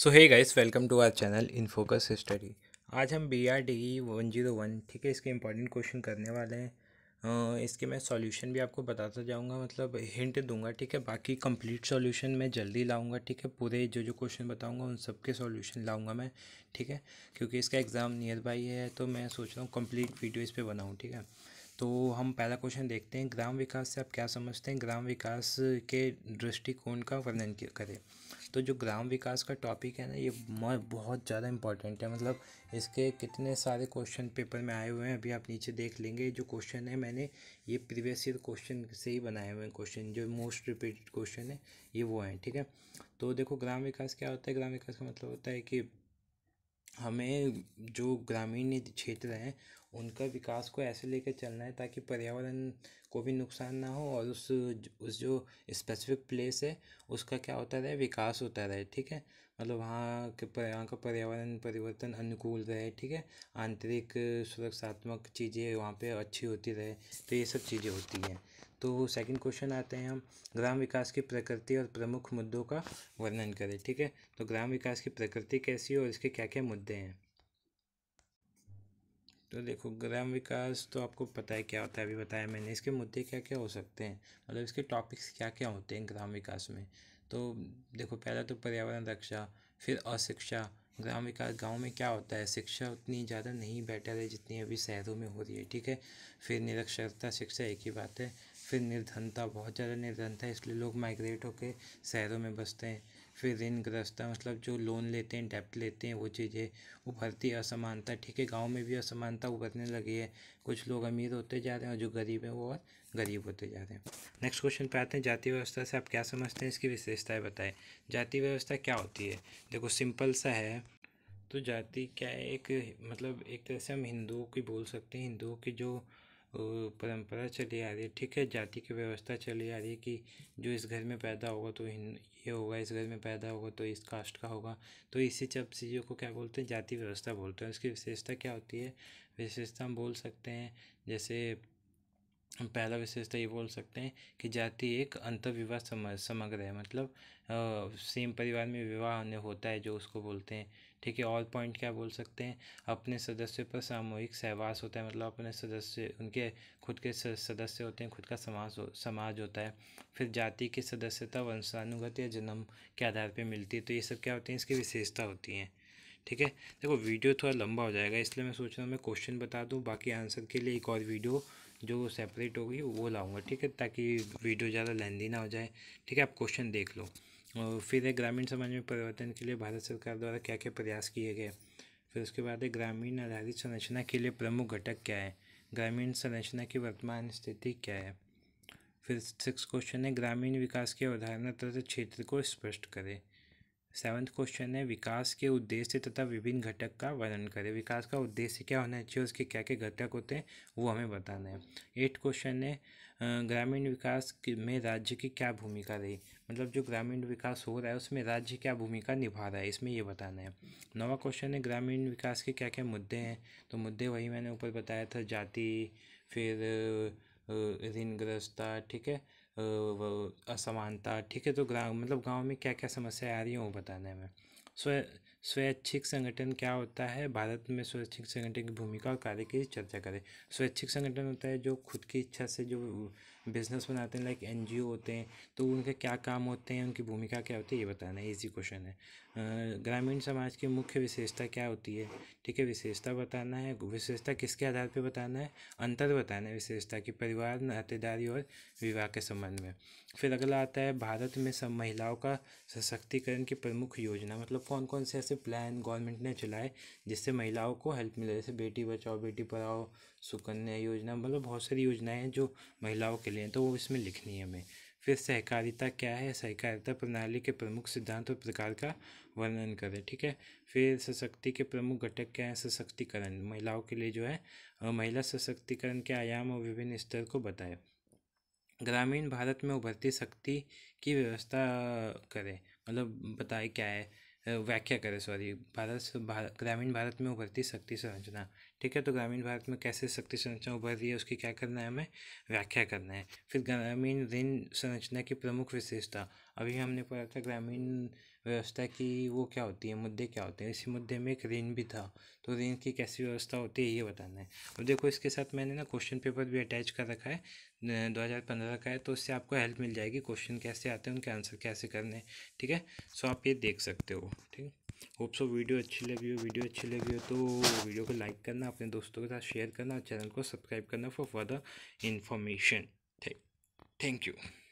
so hey guys welcome to our channel in focus study आज हम B R D one zero one ठीक है इसके important question करने वाले हैं इसके मैं सॉल्यूशन भी आपको बताता जाऊंगा मतलब हिंट दूंगा ठीक है बाकी कंप्लीट सॉल्यूशन मैं जल्दी लाऊंगा ठीक है पूरे जो जो क्वेश्चन बताऊंगा उन सबके सॉल्यूशन लाऊंगा मैं ठीक है क्योंकि इसका एग्ज़ाम नियर बाई है तो मैं सोच रहा हूँ कम्प्लीट वीडियो इस पर बनाऊँ ठीक है तो हम पहला क्वेश्चन देखते हैं ग्राम विकास से आप क्या समझते हैं ग्राम विकास के दृष्टिकोण का वर्णन करें तो जो ग्राम विकास का टॉपिक है ना ये बहुत ज़्यादा इंपॉर्टेंट है मतलब इसके कितने सारे क्वेश्चन पेपर में आए हुए हैं अभी आप नीचे देख लेंगे जो क्वेश्चन है मैंने ये प्रीवियस ईयर क्वेश्चन से ही बनाए हुए हैं क्वेश्चन जो मोस्ट रिपीटेड क्वेश्चन है ये वो हैं ठीक है तो देखो ग्राम विकास क्या होता है ग्राम विकास का मतलब होता है कि हमें जो ग्रामीण क्षेत्र हैं उनका विकास को ऐसे लेकर चलना है ताकि पर्यावरण को भी नुकसान ना हो और उस उस जो स्पेसिफ़िक प्लेस है उसका क्या होता रहे विकास होता रहे ठीक है मतलब वहाँ के वहाँ का पर्यावरण परिवर्तन अनुकूल रहे ठीक है आंतरिक सुरक्षात्मक चीज़ें वहाँ पे अच्छी होती रहे तो ये सब चीज़ें होती हैं तो सेकंड क्वेश्चन आते हैं हम ग्राम विकास की प्रकृति और प्रमुख मुद्दों का वर्णन करें ठीक है तो ग्राम विकास की प्रकृति कैसी है और इसके क्या क्या मुद्दे हैं तो देखो ग्राम विकास तो आपको पता है क्या होता है अभी बताया मैंने इसके मुद्दे क्या क्या हो सकते हैं मतलब इसके टॉपिक्स क्या क्या होते हैं ग्राम विकास में तो देखो पहला तो पर्यावरण रक्षा फिर अशिक्षा ग्राम विकास गांव में क्या होता है शिक्षा उतनी ज़्यादा नहीं बेटर है जितनी अभी शहरों में हो रही है ठीक है फिर निरक्षरता शिक्षा एक ही बात है फिर निर्धनता बहुत ज़्यादा निर्धनता इसलिए लोग माइग्रेट होकर शहरों में बसते हैं फिर ऋणग्रस्तता मतलब जो लोन लेते हैं डेप्ट लेते हैं वो चीज़ें उभरती असमानता ठीक है गाँव में भी असमानता उभरने लगी है कुछ लोग अमीर होते जा रहे हैं और जो गरीब हैं वो और गरीब होते जा रहे हैं नेक्स्ट क्वेश्चन पे आते हैं जाति व्यवस्था से आप क्या समझते हैं इसकी विशेषताएँ बताएँ जाति व्यवस्था क्या होती है देखो सिंपल सा है तो जाति क्या है एक मतलब एक तरह से हम हिंदुओं की बोल सकते हैं हिंदुओं की जो परंपरा चली आ रही है ठीक है जाति की व्यवस्था चली आ रही है कि जो इस घर में पैदा होगा तो ये होगा इस घर में पैदा होगा तो इस कास्ट का होगा तो इसी सब चीज़ों को क्या बोलते हैं जाति व्यवस्था बोलते हैं उसकी विशेषता क्या होती है विशेषता हम बोल सकते हैं जैसे हम पहला विशेषता ये बोल सकते हैं कि जाति एक अंतर्विवाह विवाह समग्र है मतलब सेम परिवार में विवाह होने होता है जो उसको बोलते हैं ठीक है और पॉइंट क्या बोल सकते हैं अपने सदस्य पर सामूहिक सहवास होता है मतलब अपने सदस्य उनके खुद के सदस्य होते हैं खुद का समाज हो, समाज होता है फिर जाति की सदस्यता वंशानुगत या जन्म के आधार पर मिलती है तो ये सब क्या होती हैं इसकी विशेषता होती हैं ठीक है देखो वीडियो थोड़ा लंबा हो जाएगा इसलिए मैं सोच रहा हूँ मैं क्वेश्चन बता दूँ बाकी आंसर के लिए एक और वीडियो जो सेपरेट होगी वो लाऊंगा ठीक है ताकि वीडियो ज़्यादा लेंदी ना हो जाए ठीक है आप क्वेश्चन देख लो और फिर है ग्रामीण समाज में परिवर्तन के लिए भारत सरकार द्वारा क्या क्या प्रयास किए गए फिर उसके बाद है ग्रामीण आधारित संरचना के लिए प्रमुख घटक क्या है ग्रामीण संरचना की वर्तमान स्थिति क्या है फिर सिक्स क्वेश्चन है ग्रामीण विकास की अवधारणा तथा क्षेत्र को स्पष्ट करें सेवन्थ क्वेश्चन है विकास के उद्देश्य तथा विभिन्न घटक का वर्णन करें विकास का उद्देश्य क्या होना चाहिए उसके क्या क्या घटक होते हैं वो हमें बताना है एट क्वेश्चन है ग्रामीण विकास में राज्य की क्या भूमिका रही मतलब जो ग्रामीण विकास हो रहा है उसमें राज्य क्या भूमिका निभा रहा है इसमें ये बताना है नवा क्वेश्चन है ग्रामीण विकास के क्या क्या मुद्दे हैं तो मुद्दे वही मैंने ऊपर बताया था जाति फिर ऋणग्रस्तता ठीक है असमानता ठीक है तो ग्राम मतलब गाँव में क्या क्या समस्याएँ आ रही हैं वो बताना है हमें सो स्वैच्छिक संगठन क्या होता है भारत में स्वैच्छिक संगठन की भूमिका और कार्य की चर्चा करें स्वैच्छिक संगठन होता है जो खुद की इच्छा से जो बिजनेस बनाते हैं लाइक एन होते हैं तो उनके क्या काम होते हैं उनकी भूमिका क्या होती है ये बताना है इजी क्वेश्चन है ग्रामीण समाज की मुख्य विशेषता क्या होती है ठीक है विशेषता बताना है विशेषता किसके आधार पर बताना है अंतर बताना है विशेषता की परिवार नातेदारी और विवाह के संबंध में फिर अगला आता है भारत में सब महिलाओं का सशक्तिकरण की प्रमुख योजना मतलब कौन कौन से ऐसे प्लान गवर्नमेंट ने चलाए जिससे महिलाओं को हेल्प मिले जैसे बेटी बचाओ बेटी पढ़ाओ सुकन्या योजना मतलब बहुत सारी योजनाएं हैं जो महिलाओं के लिए तो वो इसमें लिखनी है हमें फिर सहकारिता क्या है सहकारिता प्रणाली के प्रमुख सिद्धांत और प्रकार का वर्णन करें ठीक है फिर सशक्ति के प्रमुख घटक क्या है सशक्तिकरण महिलाओं के लिए जो है महिला सशक्तिकरण के आयाम और विभिन्न स्तर को बताएं ग्रामीण भारत में उभरती शक्ति की व्यवस्था करें मतलब बताए क्या है व्याख्या करें सॉरी भारत भारत ग्रामीण भारत में उभरती शक्ति संरचना ठीक है तो ग्रामीण भारत में कैसे शक्ति संरचना उभर रही है उसकी क्या करना है हमें व्याख्या करना है फिर ग्रामीण ऋण संरचना की प्रमुख विशेषता अभी हमने पढ़ा था ग्रामीण व्यवस्था की वो क्या होती है मुद्दे क्या होते हैं इसी मुद्दे में एक ऋण भी था तो ऋण की कैसी व्यवस्था होती है ये बताना है अब देखो इसके साथ मैंने ना क्वेश्चन पेपर भी अटैच कर रखा है दो हज़ार पंद्रह का है तो उससे आपको हेल्प मिल जाएगी क्वेश्चन कैसे आते हैं उनके आंसर कैसे करने ठीक है सो आप ये देख सकते हो ठीक होप सो वीडियो अच्छी लगी हो वीडियो अच्छी लगी हो तो वीडियो को लाइक करना अपने दोस्तों के साथ शेयर करना और चैनल को सब्सक्राइब करना फॉर फर्दर इन्फॉर्मेशन ठीक थैंक यू